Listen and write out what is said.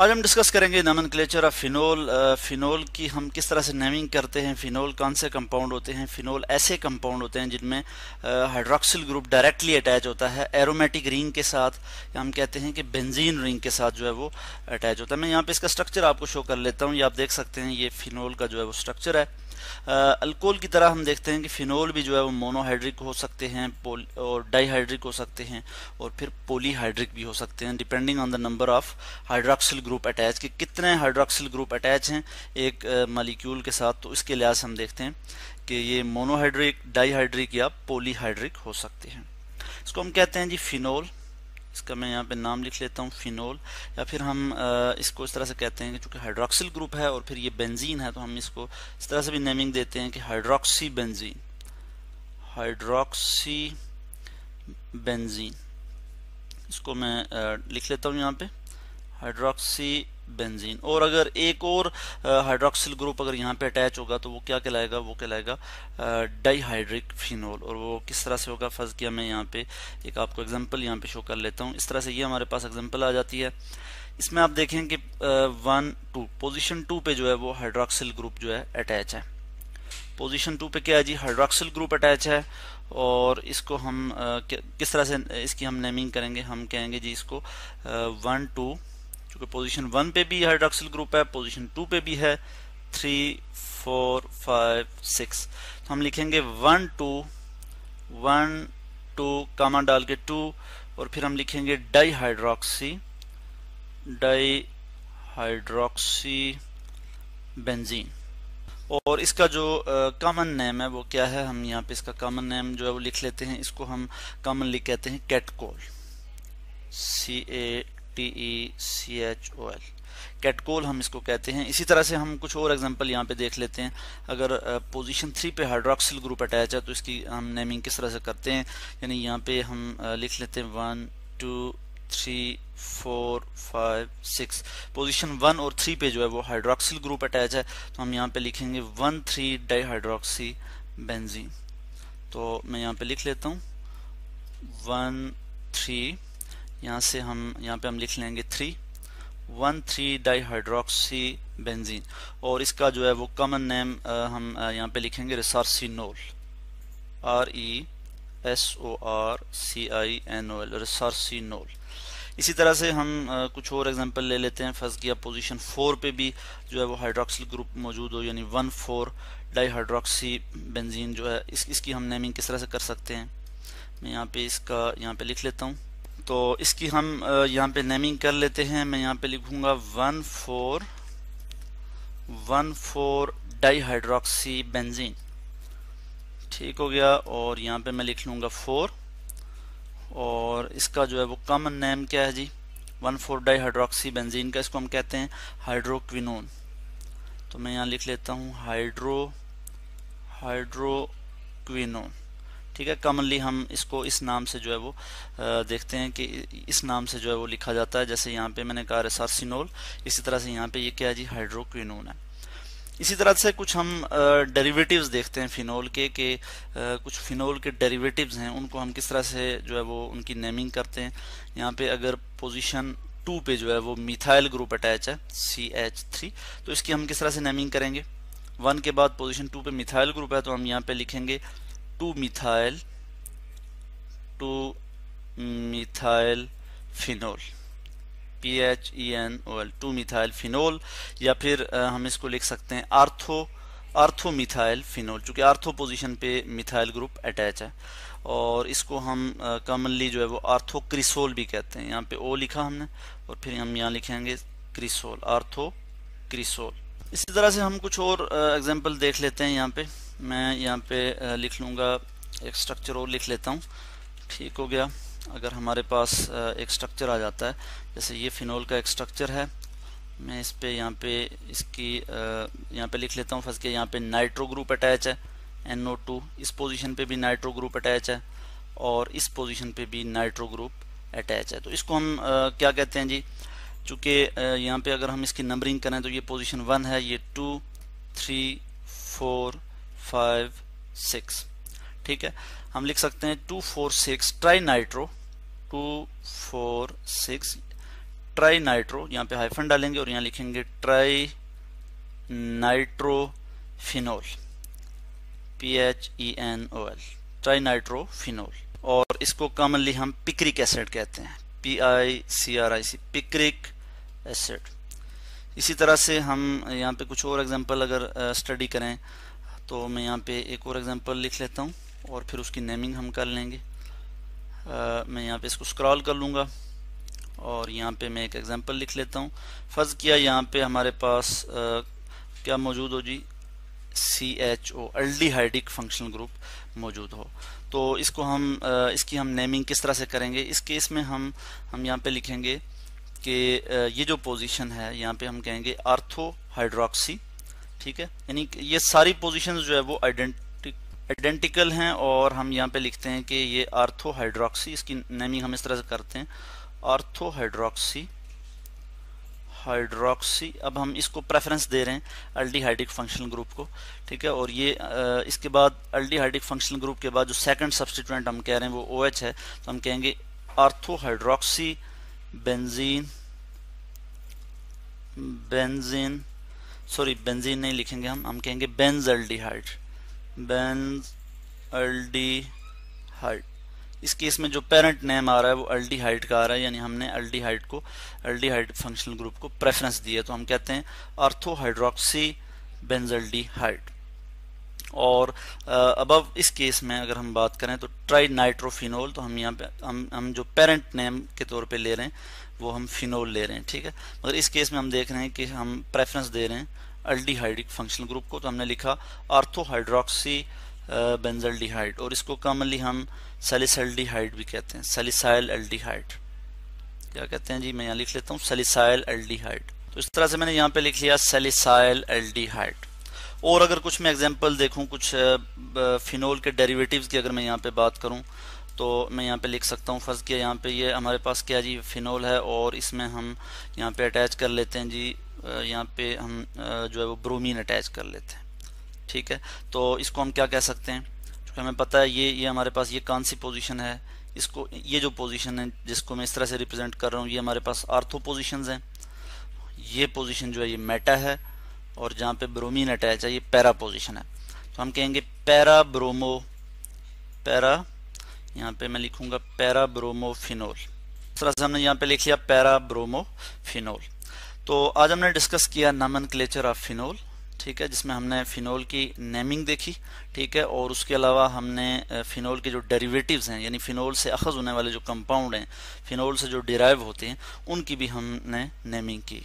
आज हम डिस्कस करेंगे nomenclature of phenol phenol की हम किस तरह से नेमिंग करते हैं फिनोल कौन से कंपाउंड होते हैं फिनोल ऐसे कंपाउंड होते हैं जिनमें हाइड्रोक्सिल ग्रुप डायरेक्टली अटैच होता है एरोमेटिक रिंग के साथ या हम कहते हैं कि बेंजीन रिंग के साथ जो है वो अटैच होता है मैं यहाँ पे इसका स्ट्रक्चर आपको शो कर लेता हूँ ये आप देख सकते हैं ये फिनोल का जो है वो स्ट्रक्चर है अल्कोहल की तरह हम देखते हैं कि फिनोल भी जो है वो मोनोहाइड्रिक हो सकते हैं और डाईहाइड्रिक हो सकते हैं और फिर पोलीहाइड्रिक भी हो सकते हैं depending on the number of hydroxyl group attach कि कितने हाइड्रोक्सिल ग्रुप अटैच हैं एक मालिक्यूल के साथ तो इसके लिहाज हम देखते हैं कि ये मोनोहाइड्रिक डाईहाइड्रिक या पोलीहाइड्रिक हो सकते हैं इसको हम कहते हैं जी फिनोल इसका मैं यहाँ पे नाम लिख लेता हूँ फिनोल या फिर हम इसको इस तरह से कहते हैं कि चूँकि हाइड्रोक्सिल ग्रुप है और फिर ये बेंजीन है तो हम इसको इस तरह से भी नेमिंग देते हैं कि हाइड्रोक्सी बेंजीन हाइड्रोक्सी बेंजीन इसको मैं लिख लेता हूँ यहाँ पे हाइड्रोक्सी बेंजीन और अगर एक और हाइड्रोक्सिल ग्रुप अगर यहाँ पे अटैच होगा तो वो क्या कहलाएगा वो कहलाएगा डाईहाइड्रिक फिनोल और वो किस तरह से होगा फर्ज किया मैं यहाँ पे एक आपको एग्जांपल यहाँ पे शो कर लेता हूँ इस तरह से ये हमारे पास एग्जांपल आ जाती है इसमें आप देखें कि वन टू पोजिशन टू पे जो है वो हाइड्रोक्सिल ग्रुप जो है अटैच है पोजिशन टू पे क्या है जी हाइड्रोक्सिल ग्रुप अटैच है और इसको हम आ, किस तरह से इसकी हम नेमिंग करेंगे हम कहेंगे जी इसको वन टू चूँकि पोजीशन वन पे भी हाइड्रोक्सिल ग्रुप है पोजीशन टू पे भी है थ्री फोर फाइव सिक्स तो हम लिखेंगे one two one two comma डाल के टू और फिर हम लिखेंगे di hydroxy di hydroxy benzene और इसका जो कॉमन नेम है वो क्या है हम यहाँ पे इसका कॉमन नेम जो है वो लिख लेते हैं इसको हम कॉमनली कहते हैं catechol C A T E C H O L catechol हम इसको कहते हैं इसी तरह से हम कुछ और एग्जांपल यहाँ पे देख लेते हैं अगर पोजीशन थ्री पे हाइड्रोक्सिल ग्रुप अटैच है तो इसकी हम नेमिंग किस तरह से करते हैं यानी यहाँ पे हम लिख लेते हैं one two three four five six position one और थ्री पे जो है वो हाइड्रोक्सिल ग्रुप अटैच है तो हम यहाँ पे लिखेंगे one three di hydroxy benzene तो मैं यहाँ पे लिख लेता हूँ वन थ्री यहाँ से हम यहाँ पे हम लिख लेंगे three one three dihydroxy benzene और इसका जो है वो कॉमन नेम हम यहाँ पे लिखेंगे resorcinol R E S O R C I N O L resorcinol इसी तरह से हम कुछ और एग्जांपल ले लेते हैं फर्स्ट गया पोजीशन फोर पे भी जो है वो हाइड्रोक्सिल ग्रुप मौजूद हो यानी वन फोर डाईहाइड्रोक्सी बेंजीन जो है इस, इसकी हम नेमिंग किस तरह से कर सकते हैं मैं यहाँ पे इसका यहाँ पे लिख लेता हूँ तो इसकी हम यहाँ पे नेमिंग कर लेते हैं मैं यहाँ पे लिखूंगा one four one four dihydroxy benzene ठीक हो गया और यहाँ पे मैं लिख लूँगा फोर और इसका जो है वो कॉमन नेम क्या है जी वन फोर डाईहाइड्रोक्सी बेंजीन का इसको हम कहते हैं हाइड्रोक्विनोन तो मैं यहाँ लिख लेता हूँ हाइड्रो हाइड्रोक्विनोन ठीक है कॉमनली हम इसको इस नाम से जो है वो देखते हैं कि इस नाम से जो है वो लिखा जाता है जैसे यहाँ पे मैंने कहा रेसारसिनोल इसी तरह से यहाँ पे ये क्या है जी हाइड्रोक्विनोन है इसी तरह से कुछ हम डेरिवेटिव्स देखते हैं फिनोल के के कुछ फिनोल के डेरिवेटिव्स हैं उनको हम किस तरह से जो है वो उनकी नेमिंग करते हैं यहाँ पे अगर पोजिशन टू पे जो है वो मिथाइल ग्रुप अटैच है सी एच थ्री तो इसकी हम किस तरह से नेमिंग करेंगे वन के बाद पोजिशन टू पे मिथाइल ग्रुप है तो हम यहाँ पे लिखेंगे two methyl two methyl phenol P H E N O L two methyl phenol या फिर हम इसको लिख सकते हैं आर्थो आर्थो मिथाइल फिनोल चूँकि आर्थो पोजिशन पे मिथाइल ग्रुप अटैच है और इसको हम कॉमनली जो है वो आर्थो क्रिसोल भी कहते हैं यहाँ पे ओ लिखा हमने और फिर हम यहाँ लिखेंगे क्रिसोल आर्थो क्रिसोल इसी तरह से हम कुछ और एग्जाम्पल देख लेते हैं यहाँ पे मैं यहाँ पे लिख लूँगा एक स्ट्रक्चर और लिख लेता हूँ ठीक हो गया अगर हमारे पास एक स्ट्रक्चर आ जाता है जैसे ये फिनोल का एक स्ट्रक्चर है मैं इस पर यहाँ पे इसकी यहाँ पे लिख लेता हूँ फर्स्ट के यहाँ पे नाइट्रो ग्रुप अटैच है एन इस पोजीशन पे भी नाइट्रो ग्रुप अटैच है और इस पोजीशन पे भी नाइट्रो ग्रुप अटैच है तो इसको हम क्या कहते हैं जी चूँकि यहाँ पे अगर हम इसकी नंबरिंग करें तो ये पोजीशन वन है ये two three four five six ठीक है हम लिख सकते हैं two four six tri nitro two four six tri nitro यहाँ पे हाइफन डालेंगे और यहाँ लिखेंगे tri nitrophenol P H E N O L tri nitrophenol और इसको कॉमनली हम पिक्रिक एसिड कहते हैं P I C R I C picric acid इसी तरह से हम यहाँ पे कुछ और एग्जांपल अगर स्टडी uh, करें तो मैं यहाँ पे एक और एग्जांपल लिख लेता हूँ और फिर उसकी नेमिंग हम कर लेंगे आ, मैं यहाँ पे इसको स्क्रॉल कर लूँगा और यहाँ पे मैं एक एग्जांपल लिख लेता हूँ फर्ज किया यहाँ पे हमारे पास आ, क्या मौजूद हो जी C H O aldehydic functional group मौजूद हो तो इसको हम आ, इसकी हम नेमिंग किस तरह से करेंगे इस केस में हम हम यहाँ पर लिखेंगे कि ये जो पोजीशन है यहाँ पे हम कहेंगे आर्थो हाइड्रोक्सी ठीक है यानी ये सारी पोजिशन जो है वो आइडेंटिक आइडेंटिकल हैं और हम यहाँ पे लिखते हैं कि ये आर्थोहाइड्रोक्सी इसकी नेमिंग हम इस तरह से करते हैं आर्थोहाइड्रोक्सी हाइड्रोक्सी अब हम इसको प्रेफरेंस दे रहे हैं अल्डीहाइड्रिक फंक्शनल ग्रुप को ठीक है और ये इसके बाद अल्डीहाइड्रिक फंक्शनल ग्रुप के बाद जो सेकंड सब्सटीट्यूएंट हम कह रहे हैं वो ओ OH है तो हम कहेंगे orthohydroxy benzene benzene sorry benzene नहीं लिखेंगे हम हम कहेंगे बेंज हाइट बेंज अल्डीहाइड इस केस में जो पेरेंट नेम आ रहा है वो अल्डीहाइड का आ रहा है यानी हमने अल्डीहाइड को अल्डीहाइड फंक्शनल ग्रुप को प्रेफरेंस दिया तो हम कहते हैं आर्थोहाइड्रोक्सी बेंजल्डीहाइड और अबव इस केस में अगर हम बात करें तो ट्राई नाइट्रोफिनोल तो हम यहाँ पे हम हम जो पेरेंट नेम के तौर पे ले रहे हैं वो हम फिनोल ले रहे हैं ठीक है मगर इस केस में हम देख रहे हैं कि हम प्रेफरेंस दे रहे हैं अल्डीहाइड्रिक फंक्शनल ग्रुप को तो हमने लिखा आर्थोहाइड्रोक्सी बेंजल्डिहाइड और इसको कॉमनली हम सलिसल्डिहाइड भी कहते हैं सेलिसाइल अल्डीहाइड क्या कहते हैं जी मैं यहाँ लिख लेता हूँ सेलिसाइल अल्डीहाइड तो इस तरह से मैंने यहाँ पे लिख लिया सेलिसाइल अल्डीहाइड और अगर कुछ मैं एग्जांपल देखूं कुछ फिनोल के डेरिवेटिव्स की अगर मैं यहाँ पे बात करूँ तो मैं यहाँ पे लिख सकता हूँ फर्ज किया यहाँ पे ये यह हमारे पास क्या जी फिनोल है और इसमें हम यहाँ पे अटैच कर लेते हैं जी यहाँ पे हम जो है वो ब्रोमीन अटैच कर लेते हैं ठीक है तो इसको हम क्या कह सकते हैं क्योंकि हमें पता है ये ये हमारे पास ये कौन सी पोजिशन है इसको ये जो पोजिशन है जिसको मैं इस तरह से रिप्रेजेंट कर रहा हूँ ये हमारे पास आर्थो पोजिशन हैं ये पोजिशन जो है ये मेटा है और जहाँ पे ब्रोमीन अटैच है ये पैरा पोजिशन है तो हम कहेंगे पैरा ब्रोमो पैरा यहाँ पे मैं लिखूंगा पैरा ब्रोमोफिनोल इस तरह से हमने यहाँ पे लिख लिया पैरा फिनोल तो आज हमने डिस्कस किया नमन क्लेचर ऑफ फिनोल ठीक है जिसमें हमने फिनोल की नेमिंग देखी ठीक है और उसके अलावा हमने फिनोल के जो डेरिवेटिव्स हैं यानी फिनोल से अखज़ होने वाले जो कंपाउंड हैं फिनोल से जो डिराइव होते हैं उनकी भी हमने नेमिंग की